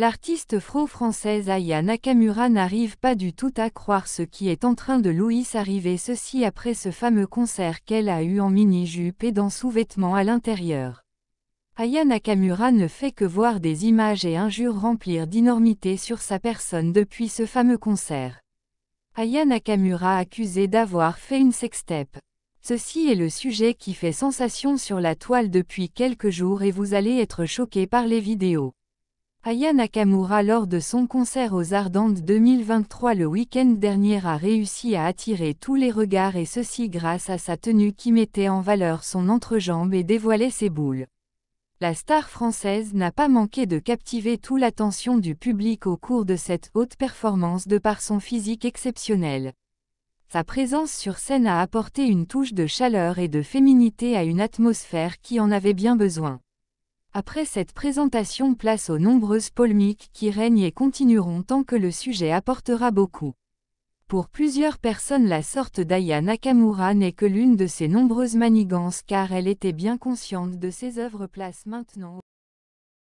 L'artiste fro-française Aya Nakamura n'arrive pas du tout à croire ce qui est en train de Louis arriver ceci après ce fameux concert qu'elle a eu en mini-jupe et dans sous-vêtements à l'intérieur. Aya Nakamura ne fait que voir des images et injures remplir d'inormités sur sa personne depuis ce fameux concert. Aya Nakamura accusée d'avoir fait une sextape. Ceci est le sujet qui fait sensation sur la toile depuis quelques jours et vous allez être choqué par les vidéos. Aya Nakamura lors de son concert aux Ardentes 2023 le week-end dernier a réussi à attirer tous les regards et ceci grâce à sa tenue qui mettait en valeur son entrejambe et dévoilait ses boules. La star française n'a pas manqué de captiver tout l'attention du public au cours de cette haute performance de par son physique exceptionnel. Sa présence sur scène a apporté une touche de chaleur et de féminité à une atmosphère qui en avait bien besoin. Après cette présentation place aux nombreuses polémiques qui règnent et continueront tant que le sujet apportera beaucoup. Pour plusieurs personnes la sorte d'Aya Nakamura n'est que l'une de ses nombreuses manigances car elle était bien consciente de ses œuvres place maintenant